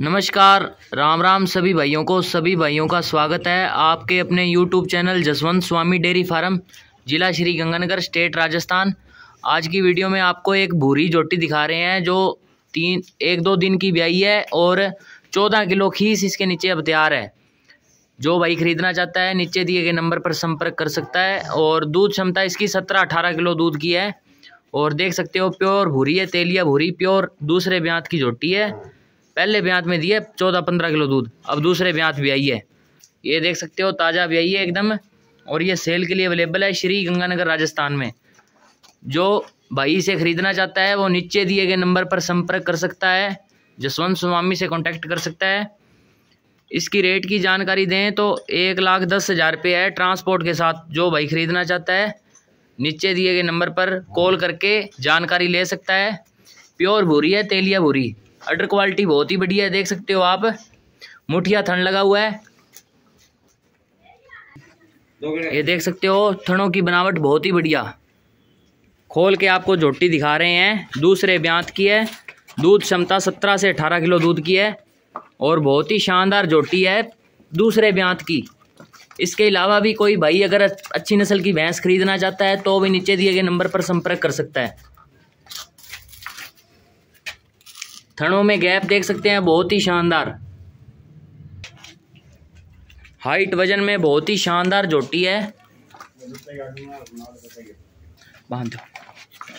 नमस्कार राम राम सभी भाइयों को सभी भाइयों का स्वागत है आपके अपने YouTube channel Jaswant Swami dairy farm जिला श्री गंगानगर स्टेट राजस्थान आज की वीडियो में आपको एक भूरी जोटी दिखा रहे हैं जो तीन एक दो दिन की ब्याई है और चौदह किलो खीस इसके नीचे अब तैयार है जो भाई खरीदना चाहता है नीचे दिए गए नंबर पर संपर्क कर सकता है और दूध क्षमता इसकी सत्रह अठारह किलो दूध की है और देख सकते हो प्योर भूरी है तेलिया भूरी प्योर दूसरे ब्यांत की जोटी है पहले ब्यांत में दिए चौदह पंद्रह किलो दूध अब दूसरे ब्यांत भी आई है ये देख सकते हो ताज़ा भी आई है एकदम और ये सेल के लिए अवेलेबल है श्री गंगानगर राजस्थान में जो भाई से ख़रीदना चाहता है वो नीचे दिए गए नंबर पर संपर्क कर सकता है जसवंत स्वामी से कॉन्टेक्ट कर सकता है इसकी रेट की जानकारी दें तो एक लाख दस हज़ार रुपये है ट्रांसपोर्ट के साथ जो भाई ख़रीदना चाहता है नीचे दिए गए नंबर पर कॉल करके जानकारी ले सकता है प्योर भूरी है तेलिया भूरी अडर क्वालिटी बहुत ही बढ़िया है देख सकते हो आप मुठिया थन लगा हुआ है ये देख सकते हो थनों की बनावट बहुत ही बढ़िया खोल के आपको झोटी दिखा रहे हैं दूसरे ब्यांत की है दूध क्षमता सत्रह से अठारह किलो दूध की है और बहुत ही शानदार झोटी है दूसरे ब्यांत की इसके अलावा भी कोई भाई अगर अच्छी नस्ल की भैंस खरीदना चाहता है तो भी नीचे दिए गए नंबर पर संपर्क कर सकता है थनों में गैप देख सकते हैं बहुत ही शानदार हाइट वजन में बहुत ही शानदार जोटी है बांधो